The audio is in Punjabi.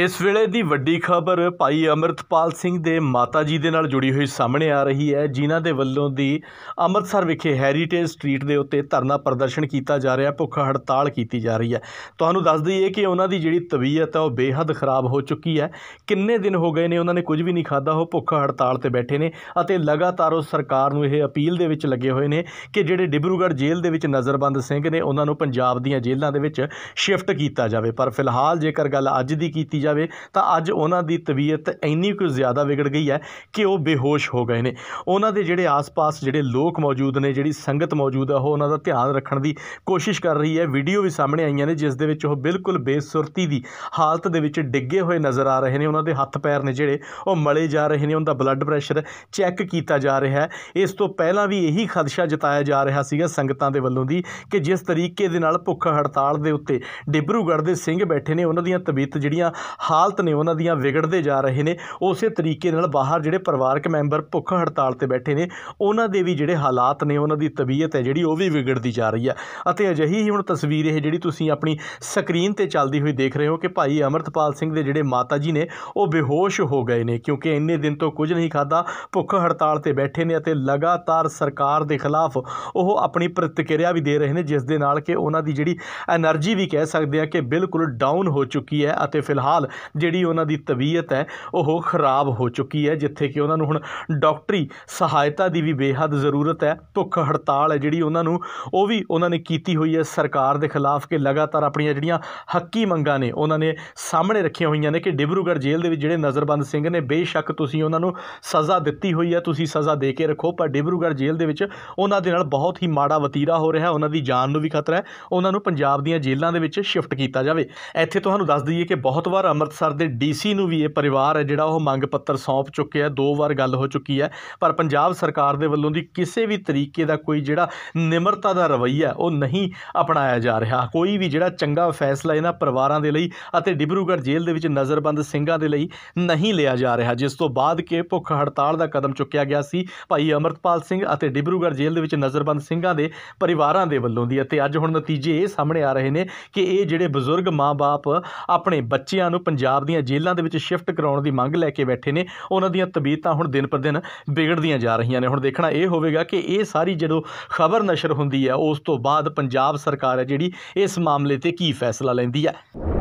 ਇਸ ਵੇਲੇ ਦੀ ਵੱਡੀ ਖਬਰ ਭਾਈ ਅਮਰਤਪਾਲ ਸਿੰਘ ਦੇ ਮਾਤਾ ਜੀ ਦੇ ਨਾਲ ਜੁੜੀ ਹੋਈ ਸਾਹਮਣੇ ਆ ਰਹੀ ਹੈ ਜਿਨ੍ਹਾਂ ਦੇ ਵੱਲੋਂ ਦੀ ਅੰਮ੍ਰਿਤਸਰ ਵਿਖੇ ਹੈਰੀਟੇਜ ਸਟਰੀਟ ਦੇ ਉੱਤੇ ਧਰਨਾ ਪ੍ਰਦਰਸ਼ਨ ਕੀਤਾ ਜਾ ਰਿਹਾ ਭੁੱਖ ਹੜਤਾਲ ਕੀਤੀ ਜਾ ਰਹੀ ਹੈ ਤੁਹਾਨੂੰ ਦੱਸ ਦਈਏ ਕਿ ਉਹਨਾਂ ਦੀ ਜਿਹੜੀ ਤਬੀਅਤ ਹੈ ਉਹ ਬੇਹੱਦ ਖਰਾਬ ਹੋ ਚੁੱਕੀ ਹੈ ਕਿੰਨੇ ਦਿਨ ਹੋ ਗਏ ਨੇ ਉਹਨਾਂ ਨੇ ਕੁਝ ਵੀ ਨਹੀਂ ਖਾਦਾ ਉਹ ਭੁੱਖ ਹੜਤਾਲ ਤੇ ਬੈਠੇ ਨੇ ਅਤੇ ਲਗਾਤਾਰ ਉਹ ਸਰਕਾਰ ਨੂੰ ਇਹ ਅਪੀਲ ਦੇ ਵਿੱਚ ਲੱਗੇ ਹੋਏ ਨੇ ਕਿ ਜਿਹੜੇ ਡਿਬਰੂਗੜ੍ਹ ਜੇਲ੍ਹ ਦੇ ਵਿੱਚ ਨਜ਼ਰਬੰਦ ਸਿੰਘ ਨੇ ਉਹਨਾਂ ਨੂੰ ਪੰਜਾਬ ਦੀਆਂ ਜੇਲ੍ਹਾਂ ਦੇ ਵਿੱਚ ਸ਼ਿਫਟ ਕੀਤਾ ਜਾਵੇ ਪਰ ਫਿਲਹਾਲ ਜੇਕਰ ਗੱਲ ਅੱਜ ਦੀ ਕੀਤੀ ਜਾਵੇ ਤਾਂ ਅੱਜ ਉਹਨਾਂ ਦੀ ਤਬੀਅਤ ਇੰਨੀ ਕੁ ਜ਼ਿਆਦਾ ਵਿਗੜ ਗਈ ਹੈ ਕਿ ਉਹ ਬੇਹੋਸ਼ ਹੋ ਗਏ ਨੇ ਉਹਨਾਂ ਦੇ ਜਿਹੜੇ ਆਸ-ਪਾਸ ਜਿਹੜੇ ਲੋਕ ਮੌਜੂਦ ਨੇ ਜਿਹੜੀ ਸੰਗਤ ਮੌਜੂਦ ਹੈ ਉਹ ਉਹਨਾਂ ਦਾ ਧਿਆਨ ਰੱਖਣ ਦੀ ਕੋਸ਼ਿਸ਼ ਕਰ ਰਹੀ ਹੈ ਵੀਡੀਓ ਵੀ ਸਾਹਮਣੇ ਆਈਆਂ ਨੇ ਜਿਸ ਦੇ ਵਿੱਚ ਉਹ ਬਿਲਕੁਲ ਬੇਸੁਰਤੀ ਦੀ ਹਾਲਤ ਦੇ ਵਿੱਚ ਡਿੱਗੇ ਹੋਏ ਨਜ਼ਰ ਆ ਰਹੇ ਨੇ ਉਹਨਾਂ ਦੇ ਹੱਥ ਪੈਰ ਨੇ ਜਿਹੜੇ ਉਹ ਮਲੇ ਜਾ ਰਹੇ ਨੇ ਉਹਨਾਂ ਦਾ ਬਲੱਡ ਪ੍ਰੈਸ਼ਰ ਚੈੱਕ ਕੀਤਾ ਜਾ ਰਿਹਾ ਹੈ ਇਸ ਤੋਂ ਪਹਿਲਾਂ ਵੀ ਇਹੀ ਖਦਸ਼ਾ ਜਤਾਇਆ ਜਾ ਰਿਹਾ ਸੀਗਾ ਸੰਗਤਾਂ ਦੇ ਵੱਲੋਂ ਦੀ ਕਿ ਜਿਸ ਤਰੀਕੇ ਦੇ ਨਾਲ ਭੁੱਖ ਹੜਤਾਲ ਦੇ ਉੱਤੇ ਡਿਬਰੂਗੜ੍ਹ ਦੇ ਸਿੰਘ ਬੈਠੇ ਨੇ ਉਹਨਾਂ ਦੀਆਂ ਤਬੀਅਤ ਜਿਹੜੀਆਂ ਹਾਲਤ ਨੇ ਉਹਨਾਂ ਦੀਆਂ ਵਿਗੜਦੇ ਜਾ ਰਹੇ ਨੇ ਉਸੇ ਤਰੀਕੇ ਨਾਲ ਬਾਹਰ ਜਿਹੜੇ ਪਰਿਵਾਰਕ ਮੈਂਬਰ ਭੁੱਖ ਹੜਤਾਲ ਤੇ ਬੈਠੇ ਨੇ ਉਹਨਾਂ ਦੇ ਵੀ ਜਿਹੜੇ ਹਾਲਾਤ ਨੇ ਉਹਨਾਂ ਦੀ ਤਬੀਅਤ ਹੈ ਜਿਹੜੀ ਉਹ ਵੀ ਵਿਗੜਦੀ ਜਾ ਰਹੀ ਆ ਅਤੇ ਅਜਿਹੀ ਹੀ ਹੁਣ ਤਸਵੀਰ ਇਹ ਜਿਹੜੀ ਤੁਸੀਂ ਆਪਣੀ ਸਕਰੀਨ ਤੇ ਚੱਲਦੀ ਹੋਈ ਦੇਖ ਰਹੇ ਹੋ ਕਿ ਭਾਈ ਅਮਰਤਪਾਲ ਸਿੰਘ ਦੇ ਜਿਹੜੇ ਮਾਤਾ ਜੀ ਨੇ ਉਹ ਬੇਹੋਸ਼ ਹੋ ਗਏ ਨੇ ਕਿਉਂਕਿ ਇੰਨੇ ਦਿਨ ਤੋਂ ਕੁਝ ਨਹੀਂ ਖਾਦਾ ਭੁੱਖ ਹੜਤਾਲ ਤੇ ਬੈਠੇ ਨੇ ਅਤੇ ਲਗਾਤਾਰ ਸਰਕਾਰ ਦੇ ਖਿਲਾਫ ਉਹ ਆਪਣੀ ਪ੍ਰਤੀਕਿਰਿਆ ਵੀ ਦੇ ਰਹੇ ਨੇ ਜਿਸ ਦੇ ਨਾਲ ਕਿ ਉਹਨਾਂ ਦੀ ਜਿਹੜੀ એનર્ਜੀ ਵੀ ਕਹਿ ਸਕਦੇ ਆ ਕਿ ਬਿਲਕੁਲ ਡਾਊਨ ਹੋ ਚੁੱਕੀ ਹੈ ਅਤੇ ਫਿਲਹਾਲ ਨਾਲ ਜਿਹੜੀ ਉਹਨਾਂ ਦੀ ਤਬੀਅਤ ਹੈ ਉਹ ਖਰਾਬ ਹੋ ਚੁੱਕੀ ਹੈ ਜਿੱਥੇ ਕਿ ਉਹਨਾਂ ਨੂੰ ਹੁਣ ਡਾਕਟਰੀ ਸਹਾਇਤਾ ਦੀ ਵੀ ਬੇਹੱਦ ਜ਼ਰੂਰਤ ਹੈ ਭੁੱਖ ਹੜਤਾਲ ਹੈ ਜਿਹੜੀ ਉਹਨਾਂ ਨੂੰ ਉਹ ਵੀ ਉਹਨਾਂ ਨੇ ਕੀਤੀ ਹੋਈ ਹੈ ਸਰਕਾਰ ਦੇ ਖਿਲਾਫ ਕਿ ਲਗਾਤਾਰ ਆਪਣੀਆਂ ਜਿਹੜੀਆਂ ਹੱਕੀ ਮੰਗਾਂ ਨੇ ਉਹਨਾਂ ਨੇ ਸਾਹਮਣੇ ਰੱਖੀਆਂ ਹੋਈਆਂ ਨੇ ਕਿ ਡਿਬਰੂਗੜ ਜੇਲ੍ਹ ਦੇ ਵਿੱਚ ਜਿਹੜੇ ਨਜ਼ਰਬੰਦ ਸਿੰਘ ਨੇ ਬੇਸ਼ੱਕ ਤੁਸੀਂ ਉਹਨਾਂ ਨੂੰ ਸਜ਼ਾ ਦਿੱਤੀ ਹੋਈ ਹੈ ਤੁਸੀਂ ਸਜ਼ਾ ਦੇ ਕੇ ਰੱਖੋ ਪਰ ਡਿਬਰੂਗੜ ਜੇਲ੍ਹ ਦੇ ਵਿੱਚ ਉਹਨਾਂ ਦੇ ਨਾਲ ਬਹੁਤ ਹੀ ਮਾੜਾ ਵਤੀਰਾ ਹੋ ਰਿਹਾ ਉਹਨਾਂ ਦੀ ਜਾਨ ਨੂੰ ਵੀ ਖਤਰਾ ਹੈ ਉਹਨਾਂ ਨੂੰ ਪੰਜਾਬ ਦੀਆਂ ਜੇਲ੍ਹਾਂ ਦੇ ਵਿੱਚ ਸ਼ਿਫਟ ਕੀਤਾ ਜਾਵੇ ਇੱਥੇ ਤੁਹਾਨੂੰ ਦੱਸ ਦਈਏ ਕਿ ਬਹੁਤ ਵਾਰ ਅੰਮ੍ਰਿਤਸਰ ਦੇ ਡੀਸੀ ਨੂੰ ਵੀ ਇਹ ਪਰਿਵਾਰ ਹੈ ਜਿਹੜਾ ਉਹ ਮੰਗ ਪੱਤਰ ਸੌਂਪ ਚੁੱਕਿਆ ਦੋ ਵਾਰ ਗੱਲ ਹੋ ਚੁੱਕੀ ਹੈ ਪਰ ਪੰਜਾਬ ਸਰਕਾਰ ਦੇ ਵੱਲੋਂ ਦੀ ਕਿਸੇ ਵੀ ਤਰੀਕੇ ਦਾ ਕੋਈ ਜਿਹੜਾ ਨਿਮਰਤਾ ਦਾ ਰਵਈਆ ਉਹ ਨਹੀਂ ਅਪਣਾਇਆ ਜਾ ਰਿਹਾ ਕੋਈ ਵੀ ਜਿਹੜਾ ਚੰਗਾ ਫੈਸਲਾ ਇਹਨਾਂ ਪਰਿਵਾਰਾਂ ਦੇ ਲਈ ਅਤੇ ਡਿਬਰੂਗੜ੍ਹ ਜੇਲ੍ਹ ਦੇ ਵਿੱਚ ਨਜ਼ਰਬੰਦ ਸਿੰਘਾਂ ਦੇ ਲਈ ਨਹੀਂ ਲਿਆ ਜਾ ਰਿਹਾ ਜਿਸ ਤੋਂ ਬਾਅਦ ਕਿ ਭੁੱਖ ਹੜਤਾਲ ਦਾ ਕਦਮ ਚੁੱਕਿਆ ਗਿਆ ਸੀ ਭਾਈ ਅਮਰਤਪਾਲ ਸਿੰਘ ਅਤੇ ਡਿਬਰੂਗੜ੍ਹ ਜੇਲ੍ਹ ਦੇ ਵਿੱਚ ਨਜ਼ਰਬੰਦ ਸਿੰਘਾਂ ਦੇ ਪਰਿਵਾਰਾਂ ਦੇ ਵੱਲੋਂ ਦੀ ਅਤੇ ਅੱਜ ਹੁਣ ਨਤੀਜੇ ਇਹ ਸਾਹਮਣੇ ਆ ਰਹੇ ਨੇ ਕਿ ਇਹ ਜਿਹੜੇ ਬਜ਼ੁਰਗ ਮਾਪੇ ਆਪਣੇ ਬੱਚਿਆਂ ਨੂੰ ਪੰਜਾਬ ਦੀਆਂ ਜੇਲ੍ਹਾਂ ਦੇ ਵਿੱਚ ਸ਼ਿਫਟ ਕਰਾਉਣ ਦੀ ਮੰਗ ਲੈ ਕੇ ਬੈਠੇ ਨੇ ਉਹਨਾਂ ਦੀਆਂ ਤਬੀਅਤਾਂ ਹੁਣ ਦਿਨ ਪਰ ਦਿਨ ਵਿਗੜਦੀਆਂ ਜਾ ਰਹੀਆਂ ਨੇ ਹੁਣ ਦੇਖਣਾ ਇਹ ਹੋਵੇਗਾ ਕਿ ਇਹ ਸਾਰੀ ਜਦੋਂ ਖਬਰ ਨਸ਼ਰ ਹੁੰਦੀ ਹੈ ਉਸ ਤੋਂ ਬਾਅਦ ਪੰਜਾਬ ਸਰਕਾਰ ਹੈ ਜਿਹੜੀ ਇਸ ਮਾਮਲੇ ਤੇ ਕੀ ਫੈਸਲਾ ਲੈਂਦੀ ਹੈ